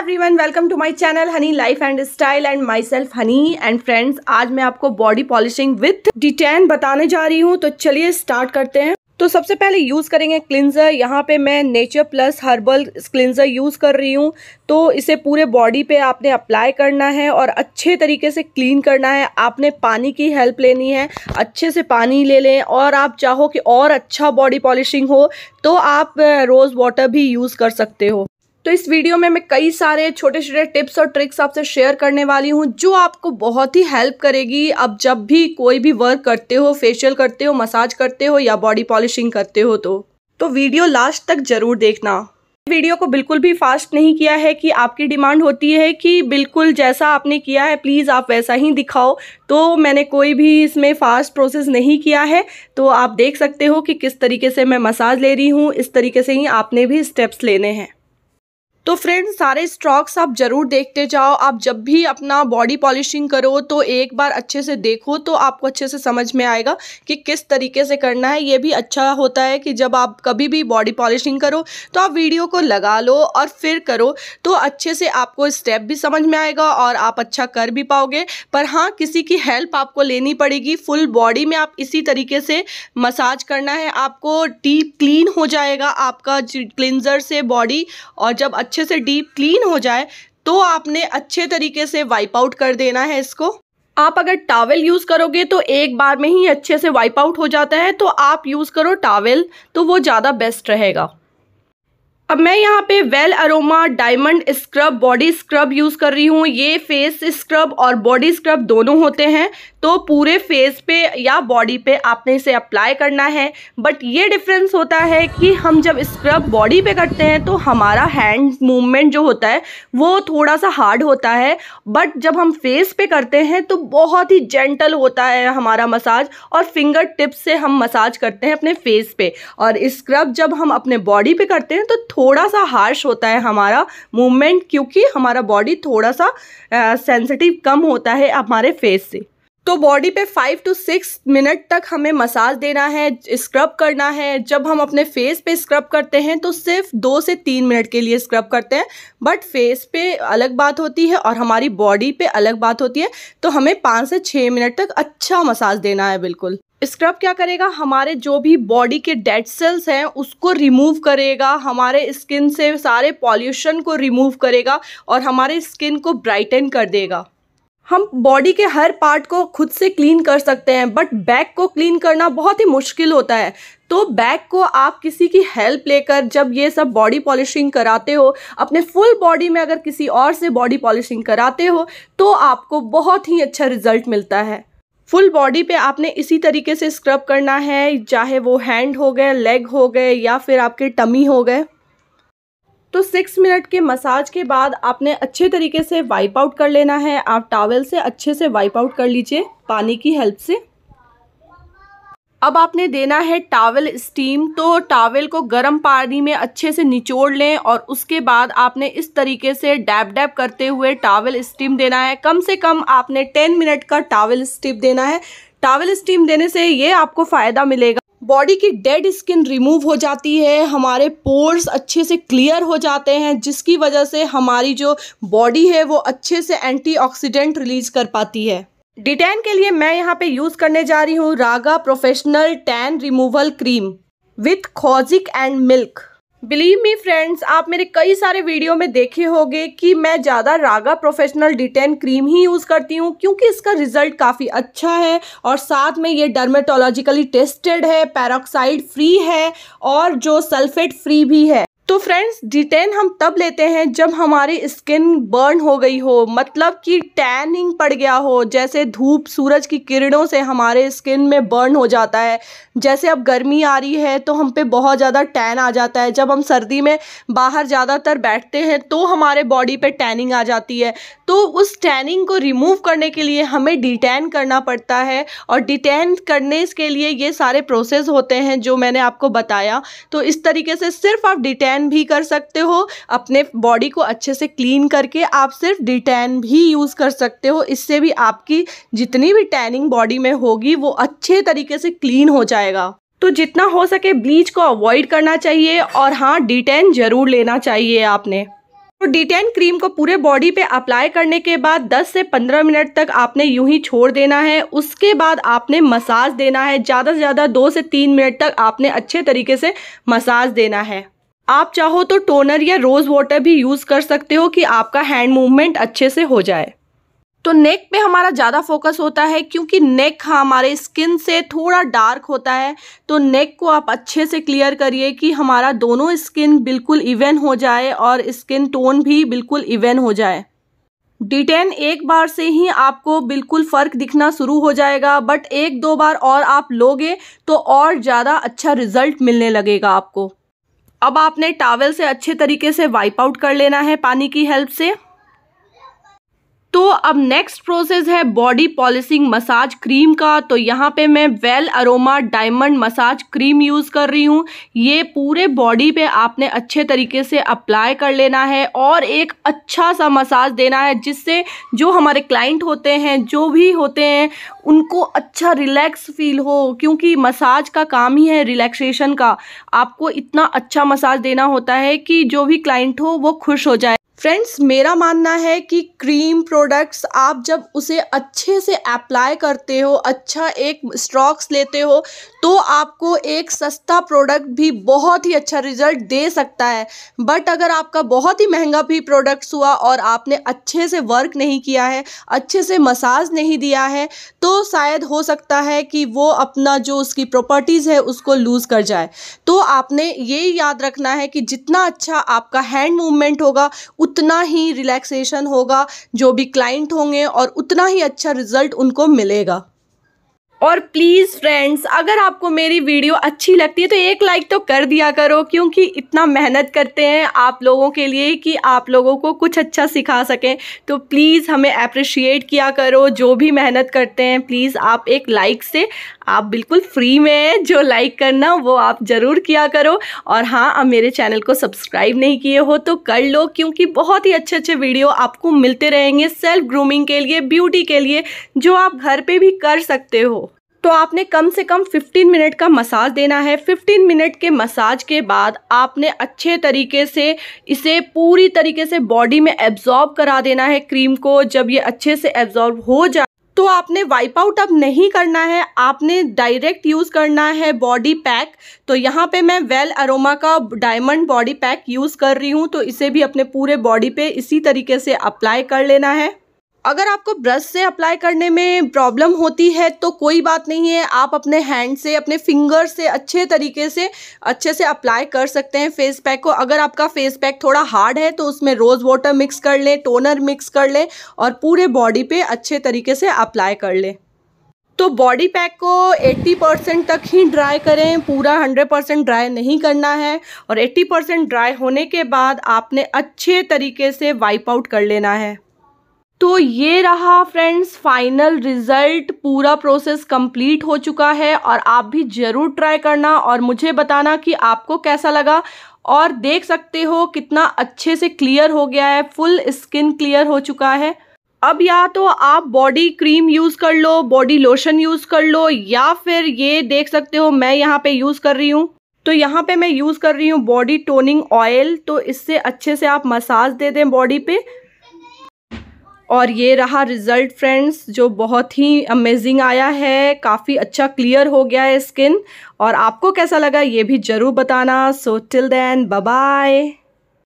everyone welcome to my channel Honey life and style and myself Honey and friends आज मैं आपको body polishing with detain बताने जा रही हूँ तो चलिए स्टार्ट करते हैं तो सबसे पहले यूज़ करेंगे क्लिनज़र यहाँ पे मैं Nature Plus herbal cleanser use कर रही हूँ तो इसे पूरे बॉडी पे आपने अप्लाई करना है और अच्छे तरीके से क्लीन करना है आपने पानी की हेल्प लेनी है अच्छे से पानी ले लें और आप चाहो कि और अच्छा बॉडी पॉलिशिंग हो तो आप रोज़ वाटर भी यूज़ कर सकते हो तो इस वीडियो में मैं कई सारे छोटे छोटे टिप्स और ट्रिक्स आपसे शेयर करने वाली हूँ जो आपको बहुत ही हेल्प करेगी आप जब भी कोई भी वर्क करते हो फेशियल करते हो मसाज करते हो या बॉडी पॉलिशिंग करते हो तो तो वीडियो लास्ट तक ज़रूर देखना वीडियो को बिल्कुल भी फास्ट नहीं किया है कि आपकी डिमांड होती है कि बिल्कुल जैसा आपने किया है प्लीज़ आप वैसा ही दिखाओ तो मैंने कोई भी इसमें फास्ट प्रोसेस नहीं किया है तो आप देख सकते हो कि किस तरीके से मैं मसाज ले रही हूँ इस तरीके से ही आपने भी स्टेप्स लेने हैं तो फ्रेंड्स सारे स्ट्रॉक्स आप ज़रूर देखते जाओ आप जब भी अपना बॉडी पॉलिशिंग करो तो एक बार अच्छे से देखो तो आपको अच्छे से समझ में आएगा कि किस तरीके से करना है ये भी अच्छा होता है कि जब आप कभी भी बॉडी पॉलिशिंग करो तो आप वीडियो को लगा लो और फिर करो तो अच्छे से आपको स्टेप भी समझ में आएगा और आप अच्छा कर भी पाओगे पर हाँ किसी की हेल्प आपको लेनी पड़ेगी फुल बॉडी में आप इसी तरीके से मसाज करना है आपको डीप क्लीन हो जाएगा आपका क्लिनजर से बॉडी और जब अच्छे अच्छे से डीप क्लीन हो जाए तो आपने अच्छे तरीके से वाइप आउट कर देना है इसको आप अगर टावल यूज़ करोगे तो एक बार में ही अच्छे से वाइप आउट हो जाता है तो आप यूज़ करो टावल तो वो ज़्यादा बेस्ट रहेगा अब मैं यहाँ पे well aroma diamond scrub body scrub use कर रही हूँ ये फेस स्क्रब और बॉडी स्क्रब दोनों होते हैं तो पूरे फेस पे या बॉडी पे आपने इसे अप्लाई करना है बट ये डिफरेंस होता है कि हम जब स्क्रब बॉडी पे करते हैं तो हमारा हैंड मूवमेंट जो होता है वो थोड़ा सा हार्ड होता है बट जब हम फेस पे करते हैं तो बहुत ही जेंटल होता है हमारा मसाज और फिंगर टिप्स से हम मसाज करते हैं अपने फेस पे और स्क्रब जब हम अपने बॉडी पे करते हैं तो थोड़ा सा हार्श होता है हमारा मूवमेंट क्योंकि हमारा बॉडी थोड़ा सा सेंसिटिव कम होता है हमारे फेस से तो बॉडी पे फाइव टू सिक्स मिनट तक हमें मसाज देना है स्क्रब करना है जब हम अपने फेस पे स्क्रब करते हैं तो सिर्फ दो से तीन मिनट के लिए स्क्रब करते हैं बट फेस पे अलग बात होती है और हमारी बॉडी पे अलग बात होती है तो हमें पाँच से छः मिनट तक अच्छा मसाज देना है बिल्कुल स्क्रब क्या करेगा हमारे जो भी बॉडी के डेड सेल्स हैं उसको रिमूव करेगा हमारे स्किन से सारे पॉल्यूशन को रिमूव करेगा और हमारे स्किन को ब्राइटन कर देगा हम बॉडी के हर पार्ट को खुद से क्लीन कर सकते हैं बट बैक को क्लीन करना बहुत ही मुश्किल होता है तो बैक को आप किसी की हेल्प लेकर जब ये सब बॉडी पॉलिशिंग कराते हो अपने फुल बॉडी में अगर किसी और से बॉडी पॉलिशिंग कराते हो तो आपको बहुत ही अच्छा रिजल्ट मिलता है फुल बॉडी पे आपने इसी तरीके से स्क्रब करना है चाहे वो हैंड हो गए लेग हो गए या फिर आपके टमी हो गए तो सिक्स मिनट के मसाज के बाद आपने अच्छे तरीके से वाइप आउट कर लेना है आप टावल से अच्छे से वाइप आउट कर लीजिए पानी की हेल्प से अब आपने देना है टावल स्टीम तो टावल को गर्म पानी में अच्छे से निचोड़ लें और उसके बाद आपने इस तरीके से डैब डैब करते हुए टावल स्टीम देना है कम से कम आपने टेन मिनट का टावल स्टीम देना है टावल स्टीम देने से ये आपको फ़ायदा मिलेगा बॉडी की डेड स्किन रिमूव हो जाती है हमारे पोर्स अच्छे से क्लियर हो जाते हैं जिसकी वजह से हमारी जो बॉडी है वो अच्छे से एंटीऑक्सीडेंट रिलीज़ कर पाती है डिटेन के लिए मैं यहाँ पे यूज़ करने जा रही हूँ Raga professional tan removal cream with kojic and milk believe me friends आप मेरे कई सारे वीडियो में देखे होंगे कि मैं ज़्यादा रागा प्रोफेशनल डिटेन क्रीम ही यूज़ करती हूँ क्योंकि इसका रिजल्ट काफ़ी अच्छा है और साथ में ये डर्मेटोलॉजिकली टेस्टेड है पैरोक्साइड फ्री है और जो सल्फेट फ्री भी है तो फ्रेंड्स डिटेन हम तब लेते हैं जब हमारी स्किन बर्न हो गई हो मतलब कि टैनिंग पड़ गया हो जैसे धूप सूरज की किरणों से हमारे स्किन में बर्न हो जाता है जैसे अब गर्मी आ रही है तो हम पे बहुत ज़्यादा टैन आ जाता है जब हम सर्दी में बाहर ज़्यादातर बैठते हैं तो हमारे बॉडी पे टैनिंग आ जाती है तो उस टैनिंग को रिमूव करने के लिए हमें डिटेन करना पड़ता है और डिटेन करने के लिए ये सारे प्रोसेस होते हैं जो मैंने आपको बताया तो इस तरीके से सिर्फ आप डिटेन डिटैन भी कर सकते हो अपने बॉडी को अच्छे से क्लीन करके आप सिर्फ डिटैन भी यूज़ कर सकते हो इससे भी आपकी जितनी भी टैनिंग बॉडी में होगी वो अच्छे तरीके से क्लीन हो जाएगा तो जितना हो सके ब्लीच को अवॉइड करना चाहिए और हाँ डिटेन ज़रूर लेना चाहिए आपने तो डिटेन क्रीम को पूरे बॉडी पे अप्लाई करने के बाद 10 से 15 मिनट तक आपने यूं ही छोड़ देना है उसके बाद आपने मसाज देना है ज़्यादा से ज़्यादा दो से तीन मिनट तक आपने अच्छे तरीके से मसाज देना है आप चाहो तो टोनर या रोज़ वाटर भी यूज़ कर सकते हो कि आपका हैंड मूवमेंट अच्छे से हो जाए तो नेक पे हमारा ज़्यादा फोकस होता है क्योंकि नेक हमारे स्किन से थोड़ा डार्क होता है तो नेक को आप अच्छे से क्लियर करिए कि हमारा दोनों स्किन बिल्कुल इवन हो जाए और स्किन टोन भी बिल्कुल इवन हो जाए डिटेन एक बार से ही आपको बिल्कुल फ़र्क दिखना शुरू हो जाएगा बट एक दो बार और आप लोगे तो और ज़्यादा अच्छा रिज़ल्ट मिलने लगेगा आपको अब आपने टावल से अच्छे तरीके से वाइप आउट कर लेना है पानी की हेल्प से तो अब नेक्स्ट प्रोसेस है बॉडी पॉलिशिंग मसाज क्रीम का तो यहाँ पे मैं well aroma diamond massage cream use कर रही हूँ ये पूरे बॉडी पे आपने अच्छे तरीके से अप्लाई कर लेना है और एक अच्छा सा मसाज देना है जिससे जो हमारे क्लाइंट होते हैं जो भी होते हैं उनको अच्छा रिलैक्स फील हो क्योंकि मसाज का काम ही है रिलैक्सेशन का आपको इतना अच्छा मसाज देना होता है कि जो भी क्लाइंट हो वो खुश हो जाए फ्रेंड्स मेरा मानना है कि क्रीम प्रोडक्ट्स आप जब उसे अच्छे से अप्लाई करते हो अच्छा एक स्ट्रॉक्स लेते हो तो आपको एक सस्ता प्रोडक्ट भी बहुत ही अच्छा रिजल्ट दे सकता है बट अगर आपका बहुत ही महंगा भी प्रोडक्ट्स हुआ और आपने अच्छे से वर्क नहीं किया है अच्छे से मसाज नहीं दिया है तो शायद हो सकता है कि वो अपना जो उसकी प्रॉपर्टीज़ है उसको लूज़ कर जाए तो आपने ये याद रखना है कि जितना अच्छा आपका हैंड मूवमेंट होगा उतना ही रिलैक्सेशन होगा जो भी क्लाइंट होंगे और उतना ही अच्छा रिज़ल्ट उनको मिलेगा और प्लीज़ फ्रेंड्स अगर आपको मेरी वीडियो अच्छी लगती है तो एक लाइक तो कर दिया करो क्योंकि इतना मेहनत करते हैं आप लोगों के लिए कि आप लोगों को कुछ अच्छा सिखा सकें तो प्लीज़ हमें अप्रिशिएट किया करो जो भी मेहनत करते हैं प्लीज़ आप एक लाइक से आप बिल्कुल फ्री में है जो लाइक करना वो आप ज़रूर किया करो और हाँ अब मेरे चैनल को सब्सक्राइब नहीं किए हो तो कर लो क्योंकि बहुत ही अच्छे अच्छे वीडियो आपको मिलते रहेंगे सेल्फ ग्रूमिंग के लिए ब्यूटी के लिए जो आप घर पे भी कर सकते हो तो आपने कम से कम 15 मिनट का मसाज देना है 15 मिनट के मसाज के बाद आपने अच्छे तरीके से इसे पूरी तरीके से बॉडी में एब्जॉर्ब करा देना है क्रीम को जब ये अच्छे से एब्जॉर्ब हो जाए तो आपने वाइप आउट अब नहीं करना है आपने डायरेक्ट यूज़ करना है बॉडी पैक तो यहाँ पे मैं वेल अरोमा का डायमंड बॉडी पैक यूज़ कर रही हूँ तो इसे भी अपने पूरे बॉडी पे इसी तरीके से अप्लाई कर लेना है अगर आपको ब्रश से अप्लाई करने में प्रॉब्लम होती है तो कोई बात नहीं है आप अपने हैंड से अपने फिंगर से अच्छे तरीके से अच्छे से अप्लाई कर सकते हैं फेस पैक को अगर आपका फेस पैक थोड़ा हार्ड है तो उसमें रोज़ वाटर मिक्स कर लें टोनर मिक्स कर लें और पूरे बॉडी पे अच्छे तरीके से अप्लाई कर लें तो बॉडी पैक को 80 परसेंट तक ही ड्राई करें पूरा 100 परसेंट ड्राई नहीं करना है और 80 परसेंट ड्राई होने के बाद आपने अच्छे तरीके से वाइप आउट कर लेना है तो ये रहा फ्रेंड्स फाइनल रिजल्ट पूरा प्रोसेस कंप्लीट हो चुका है और आप भी ज़रूर ट्राई करना और मुझे बताना कि आपको कैसा लगा और देख सकते हो कितना अच्छे से क्लियर हो गया है फुल स्किन क्लियर हो चुका है अब या तो आप बॉडी क्रीम यूज़ कर लो बॉडी लोशन यूज़ कर लो या फिर ये देख सकते हो मैं यहाँ पे यूज़ कर रही हूँ तो यहाँ पे मैं यूज़ कर रही हूँ बॉडी टोनिंग ऑयल तो इससे अच्छे से आप मसाज दे दें बॉडी पे और ये रहा रिज़ल्ट फ्रेंड्स जो बहुत ही अमेजिंग आया है काफ़ी अच्छा क्लियर हो गया है स्किन और आपको कैसा लगा ये भी ज़रूर बताना सो टिल देन बाय